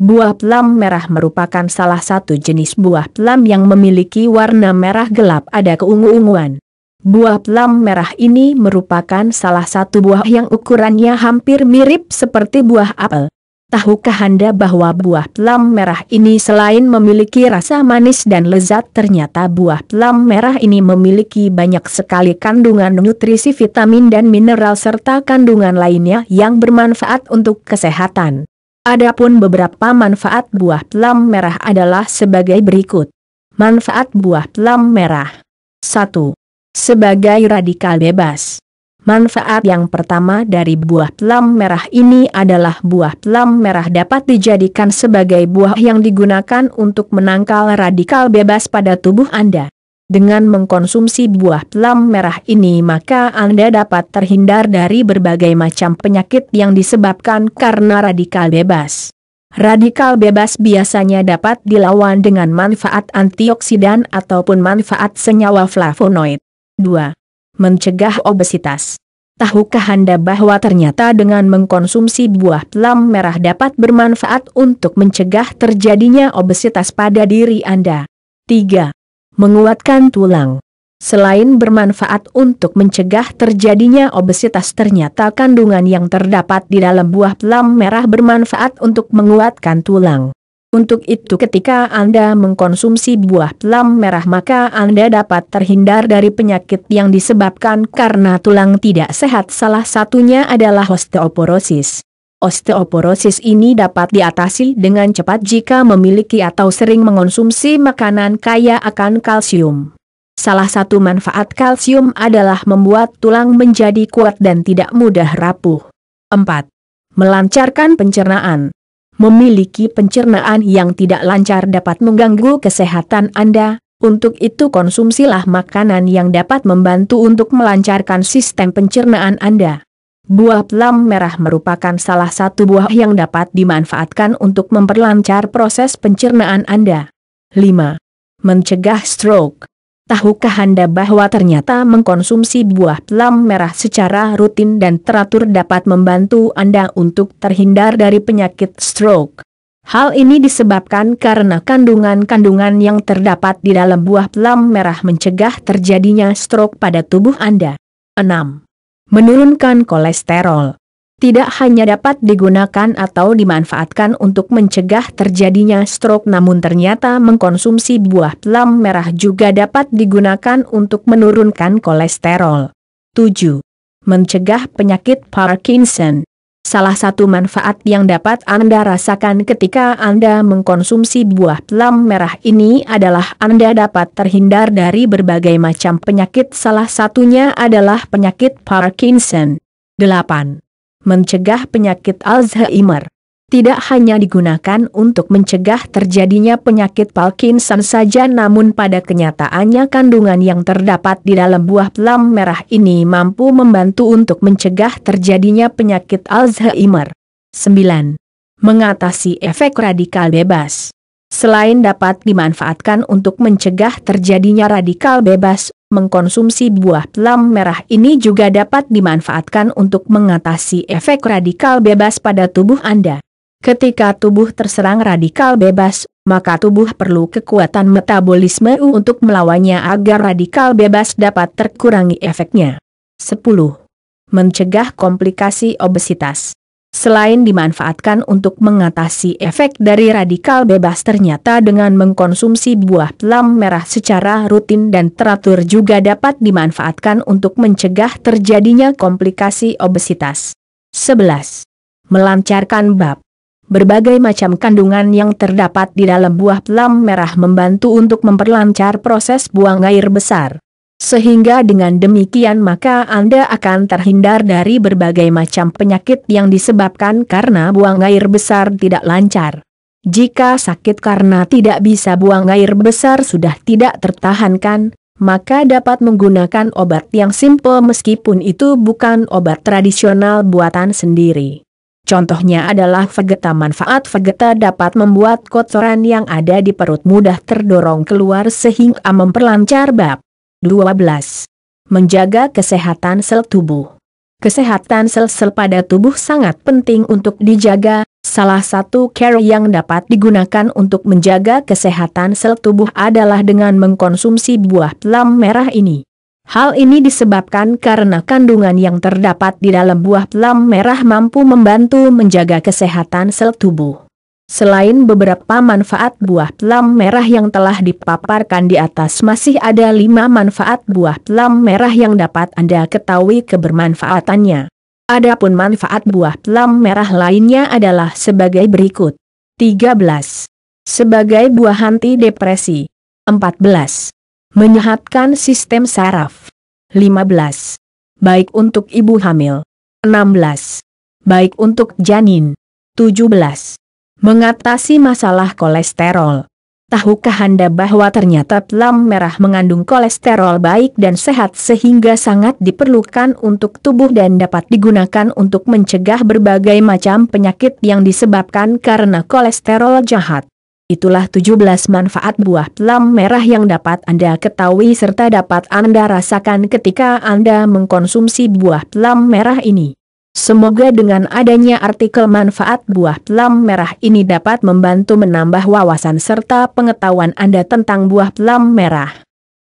Buah plum merah merupakan salah satu jenis buah plum yang memiliki warna merah gelap ada keungu-unguan. Buah plum merah ini merupakan salah satu buah yang ukurannya hampir mirip seperti buah apel. Tahukah Anda bahwa buah plum merah ini selain memiliki rasa manis dan lezat ternyata buah plum merah ini memiliki banyak sekali kandungan nutrisi vitamin dan mineral serta kandungan lainnya yang bermanfaat untuk kesehatan. Adapun beberapa manfaat buah plum merah adalah sebagai berikut. Manfaat buah plum merah 1. Sebagai radikal bebas Manfaat yang pertama dari buah plum merah ini adalah buah plum merah dapat dijadikan sebagai buah yang digunakan untuk menangkal radikal bebas pada tubuh Anda. Dengan mengkonsumsi buah plum merah ini maka Anda dapat terhindar dari berbagai macam penyakit yang disebabkan karena radikal bebas. Radikal bebas biasanya dapat dilawan dengan manfaat antioksidan ataupun manfaat senyawa flavonoid. 2. Mencegah obesitas. Tahukah Anda bahwa ternyata dengan mengkonsumsi buah plum merah dapat bermanfaat untuk mencegah terjadinya obesitas pada diri Anda? 3 menguatkan tulang. Selain bermanfaat untuk mencegah terjadinya obesitas ternyata kandungan yang terdapat di dalam buah plum merah bermanfaat untuk menguatkan tulang. Untuk itu ketika Anda mengkonsumsi buah plum merah maka Anda dapat terhindar dari penyakit yang disebabkan karena tulang tidak sehat salah satunya adalah osteoporosis. Osteoporosis ini dapat diatasi dengan cepat jika memiliki atau sering mengonsumsi makanan kaya akan kalsium. Salah satu manfaat kalsium adalah membuat tulang menjadi kuat dan tidak mudah rapuh. 4. Melancarkan pencernaan. Memiliki pencernaan yang tidak lancar dapat mengganggu kesehatan Anda, untuk itu konsumsilah makanan yang dapat membantu untuk melancarkan sistem pencernaan Anda. Buah plum merah merupakan salah satu buah yang dapat dimanfaatkan untuk memperlancar proses pencernaan Anda. 5. Mencegah stroke. Tahukah Anda bahwa ternyata mengkonsumsi buah plum merah secara rutin dan teratur dapat membantu Anda untuk terhindar dari penyakit stroke? Hal ini disebabkan karena kandungan-kandungan yang terdapat di dalam buah plum merah mencegah terjadinya stroke pada tubuh Anda. 6 menurunkan kolesterol. Tidak hanya dapat digunakan atau dimanfaatkan untuk mencegah terjadinya stroke namun ternyata mengkonsumsi buah plum merah juga dapat digunakan untuk menurunkan kolesterol. 7. Mencegah penyakit Parkinson Salah satu manfaat yang dapat Anda rasakan ketika Anda mengkonsumsi buah plum merah ini adalah Anda dapat terhindar dari berbagai macam penyakit salah satunya adalah penyakit Parkinson. 8. Mencegah penyakit Alzheimer tidak hanya digunakan untuk mencegah terjadinya penyakit Parkinson saja namun pada kenyataannya kandungan yang terdapat di dalam buah plum merah ini mampu membantu untuk mencegah terjadinya penyakit Alzheimer. 9. Mengatasi efek radikal bebas Selain dapat dimanfaatkan untuk mencegah terjadinya radikal bebas, mengkonsumsi buah plum merah ini juga dapat dimanfaatkan untuk mengatasi efek radikal bebas pada tubuh Anda. Ketika tubuh terserang radikal bebas, maka tubuh perlu kekuatan metabolisme U untuk melawannya agar radikal bebas dapat terkurangi efeknya. 10. Mencegah komplikasi obesitas. Selain dimanfaatkan untuk mengatasi efek dari radikal bebas ternyata dengan mengkonsumsi buah plum merah secara rutin dan teratur juga dapat dimanfaatkan untuk mencegah terjadinya komplikasi obesitas. 11. Melancarkan bab Berbagai macam kandungan yang terdapat di dalam buah plum merah membantu untuk memperlancar proses buang air besar. Sehingga dengan demikian maka Anda akan terhindar dari berbagai macam penyakit yang disebabkan karena buang air besar tidak lancar. Jika sakit karena tidak bisa buang air besar sudah tidak tertahankan, maka dapat menggunakan obat yang simple meskipun itu bukan obat tradisional buatan sendiri. Contohnya adalah vegeta manfaat vegeta dapat membuat kotoran yang ada di perut mudah terdorong keluar sehingga memperlancar bab 12. Menjaga kesehatan sel tubuh. Kesehatan sel-sel pada tubuh sangat penting untuk dijaga, salah satu care yang dapat digunakan untuk menjaga kesehatan sel tubuh adalah dengan mengkonsumsi buah plum merah ini. Hal ini disebabkan karena kandungan yang terdapat di dalam buah plum merah mampu membantu menjaga kesehatan sel tubuh. Selain beberapa manfaat buah plum merah yang telah dipaparkan di atas masih ada lima manfaat buah plum merah yang dapat Anda ketahui kebermanfaatannya. Adapun manfaat buah plum merah lainnya adalah sebagai berikut. 13. Sebagai buah anti depresi. 14 Menyehatkan sistem saraf. 15. Baik untuk ibu hamil. 16. Baik untuk janin. 17. Mengatasi masalah kolesterol. Tahukah Anda bahwa ternyata plum merah mengandung kolesterol baik dan sehat sehingga sangat diperlukan untuk tubuh dan dapat digunakan untuk mencegah berbagai macam penyakit yang disebabkan karena kolesterol jahat. Itulah 17 manfaat buah plum merah yang dapat Anda ketahui serta dapat Anda rasakan ketika Anda mengkonsumsi buah plum merah ini. Semoga dengan adanya artikel manfaat buah plum merah ini dapat membantu menambah wawasan serta pengetahuan Anda tentang buah plum merah.